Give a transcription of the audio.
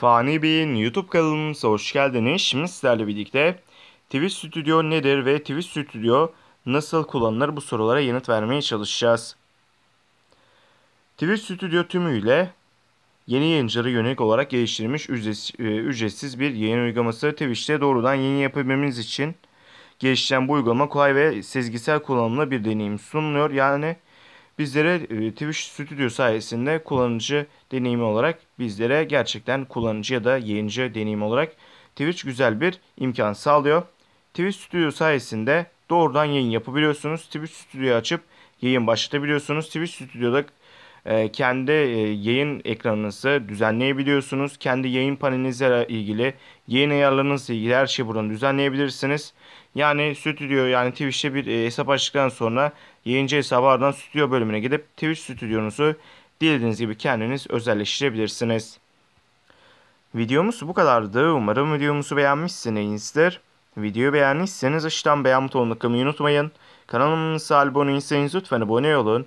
Fani Bey'in YouTube kanalımıza hoş geldiniz. Şimdi sizlerle birlikte Twitch Studio nedir ve Twitch Studio nasıl kullanılır bu sorulara yanıt vermeye çalışacağız. Twitch Studio tümüyle yeni yayıncılara yönelik olarak geliştirilmiş e, ücretsiz, bir yayın uygulaması Twitch'te doğrudan yayın yapabilmemiz için geliştiren bu uygulama kolay ve sezgisel kullanımla bir deneyim sunuyor. Yani bizlere e, Twitch Studio sayesinde kullanıcı deneyimi olarak bizlere gerçekten kullanıcı ya da yayıncı deneyim olarak Twitch güzel bir imkan sağlıyor. Twitch Studio sayesinde doğrudan yayın yapabiliyorsunuz. Twitch Studio açıp yayın başlatabiliyorsunuz. Twitch Studio'da ee, kendi e, yayın ekranınızı düzenleyebiliyorsunuz. Kendi yayın panelinizle ilgili, yayın ayarlarınızla ilgili her şeyi buradan düzenleyebilirsiniz. Yani stüdyo yani Twitch'te bir e, hesap açtıktan sonra yayıncı hesabı ardından stüdyo bölümüne gidip Twitch stüdyonuzu dilediğiniz gibi kendiniz özelleştirebilirsiniz. Videomuz bu kadardı. Umarım videomuzu beğenmişsinizdir. Videoyu beğendiyseniz aşağıdan beğen butonuna tıklamayı unutmayın. Kanalımıza abone değilseniz lütfen abone olun.